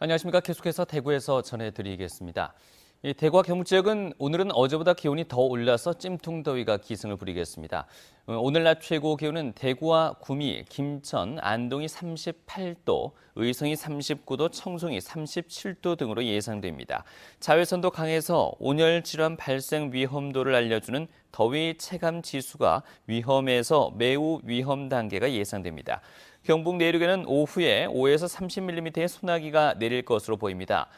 안녕하십니까. 계속해서 대구에서 전해드리겠습니다. 대구와 경북 지역은 오늘은 어제보다 기온이 더 올라서 찜통더위가 기승을 부리겠습니다. 어, 오늘 낮 최고 기온은 대구와 구미, 김천, 안동이 38도, 의성이 39도, 청송이 37도 등으로 예상됩니다. 자외선도 강해서 온열 질환 발생 위험도를 알려주는 더위 체감 지수가 위험에서 매우 위험 단계가 예상됩니다. 경북 내륙에는 오후에 5에서 30mm의 소나기가 내릴 것으로 보입니다.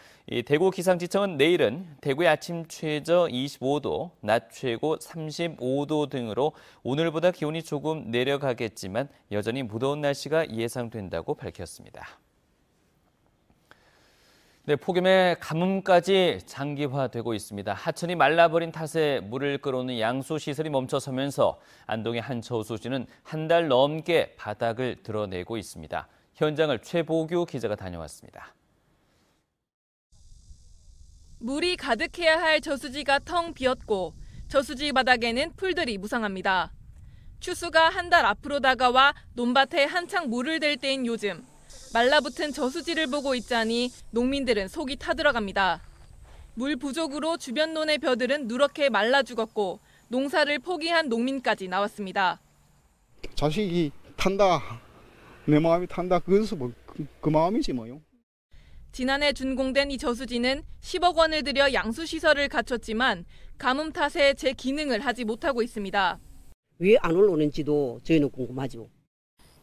대구 기상지청은 내일은 대구의 아침 최저 25도, 낮 최고 35도 등으로 오늘 어제보다 기온이 조금 내려가겠지만 여전히 무더운 날씨가 예상된다고 밝혔습니다. 네, 폭염에 가뭄까지 장기화되고 있습니다. 하천이 말라버린 탓에 물을 끌어오는 양수 시설이 멈춰서면서 안동의 한 저수지는 한 달 넘게 바닥을 드러내고 있습니다. 현장을 최보규 기자가 다녀왔습니다. 물이 가득해야 할 저수지가 텅 비었고 저수지 바닥에는 풀들이 무상합니다 추수가 한 달 앞으로 다가와 논밭에 한창 물을 댈 때인 요즘 말라붙은 저수지를 보고 있자니 농민들은 속이 타들어갑니다. 물 부족으로 주변 논의 벼들은 누렇게 말라 죽었고 농사를 포기한 농민까지 나왔습니다. 자식이 탄다. 내 마음이 탄다. 그래서 뭐, 그, 그 마음이지 뭐요. 지난해 준공된 이 저수지는 10억 원을 들여 양수시설을 갖췄지만 가뭄 탓에 제 기능을 하지 못하고 있습니다. 왜안 올라오는지도 저희는 궁금하죠.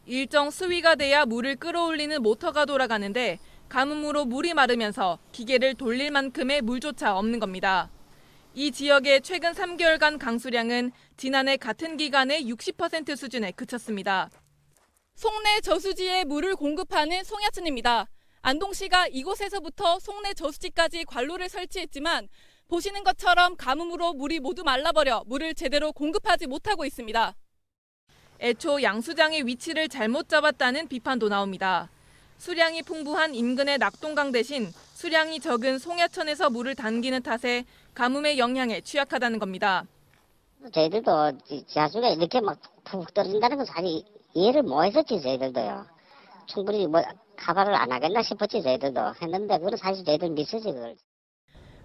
일정 수위가 돼야 물을 끌어올리는 모터가 돌아가는데 가뭄으로 물이 마르면서 기계를 돌릴 만큼의 물조차 없는 겁니다. 이 지역의 최근 3개월간 강수량은 지난해 같은 기간의 60% 수준에 그쳤습니다. 송내 저수지에 물을 공급하는 송야천입니다. 안동시가 이곳에서부터 송내 저수지까지 관로를 설치했지만 보시는 것처럼 가뭄으로 물이 모두 말라버려 물을 제대로 공급하지 못하고 있습니다. 애초 양수장의 위치를 잘못 잡았다는 비판도 나옵니다. 수량이 풍부한 인근의 낙동강 대신 수량이 적은 송야천에서 물을 당기는 탓에 가뭄의 영향에 취약하다는 겁니다. 저희들도 지하수가 이렇게 막푹 떨어진다는 건 사실 이해를 못 했었지 저희들도요. 충분히 뭐 카바를 안 하겠나 싶었지 저희들도 했는데 그건 사실 저희들 미스지 그걸.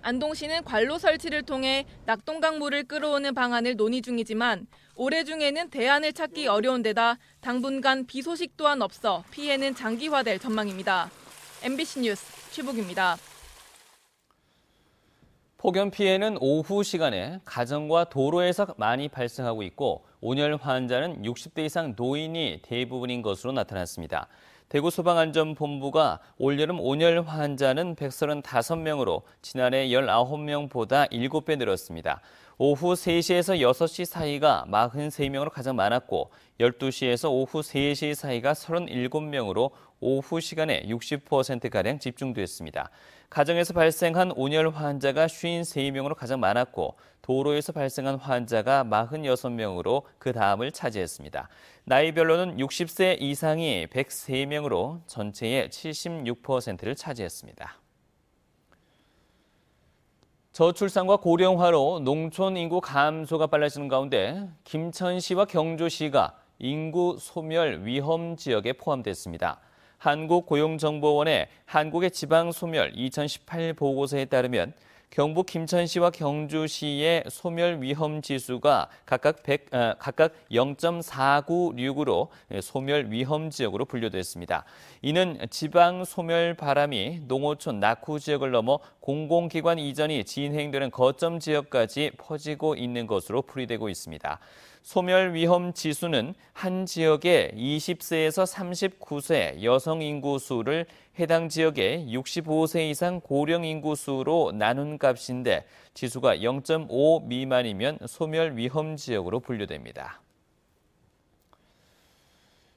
안동시는 관로 설치를 통해 낙동강물을 끌어오는 방안을 논의 중이지만 올해 중에는 대안을 찾기 어려운 데다 당분간 비 소식 또한 없어 피해는 장기화될 전망입니다. MBC 뉴스 최복입니다. 폭염 피해는 오후 시간에 가정과 도로에서 많이 발생하고 있고 온열 환자는 60대 이상 노인이 대부분인 것으로 나타났습니다. 대구 소방안전본부가 올여름 온열 환자는 135명으로 지난해 19명보다 7배 늘었습니다. 오후 3시에서 6시 사이가 43명으로 가장 많았고 12시에서 오후 3시 사이가 37명으로 오후 시간에 60%가량 집중됐습니다. 가정에서 발생한 온열 환자가 53명으로 가장 많았고 도로에서 발생한 환자가 46명으로 그 다음을 차지했습니다. 나이별로는 60세 이상이 103명으로 전체의 76%를 차지했습니다. 저출산과 고령화로 농촌 인구 감소가 빨라지는 가운데 김천시와 경주시가 인구 소멸 위험 지역에 포함됐습니다. 한국고용정보원의 한국의 지방 소멸 2018 보고서에 따르면 경북 김천시와 경주시의 소멸 위험 지수가 각각, 100, 어, 각각 0.496으로 예, 소멸 위험 지역으로 분류됐습니다. 이는 지방 소멸 바람이 농어촌 낙후 지역을 넘어 공공기관 이전이 진행되는 거점 지역까지 퍼지고 있는 것으로 풀이되고 있습니다. 소멸 위험 지수는 한 지역의 20세에서 39세 여성 인구 수를 해당 지역의 65세 이상 고령 인구 수로 나눈 값인데 지수가 0.5 미만이면 소멸 위험 지역으로 분류됩니다.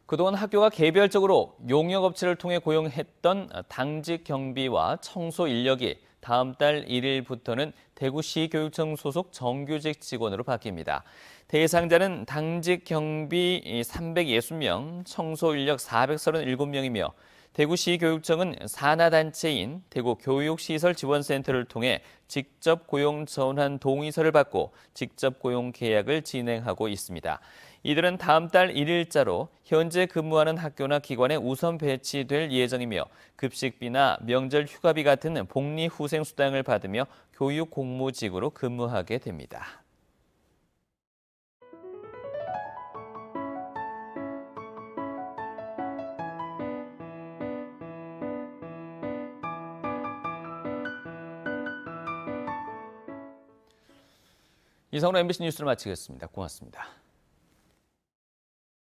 그동안 학교가 개별적으로 용역업체를 통해 고용했던 당직 경비와 청소 인력이 다음 달 1일부터는 대구시 교육청 소속 정규직 직원으로 바뀝니다. 대상자는 당직 경비 360명, 청소 인력 437명이며 대구시 교육청은 산하단체인 대구교육시설지원센터를 통해 직접 고용 전환 동의서를 받고 직접 고용 계약을 진행하고 있습니다. 이들은 다음 달 1일자로 현재 근무하는 학교나 기관에 우선 배치될 예정이며 급식비나 명절 휴가비 같은 복리 후생 수당을 받으며 교육 공무직으로 근무하게 됩니다. 이상으로 MBC 뉴스를 마치겠습니다. 고맙습니다.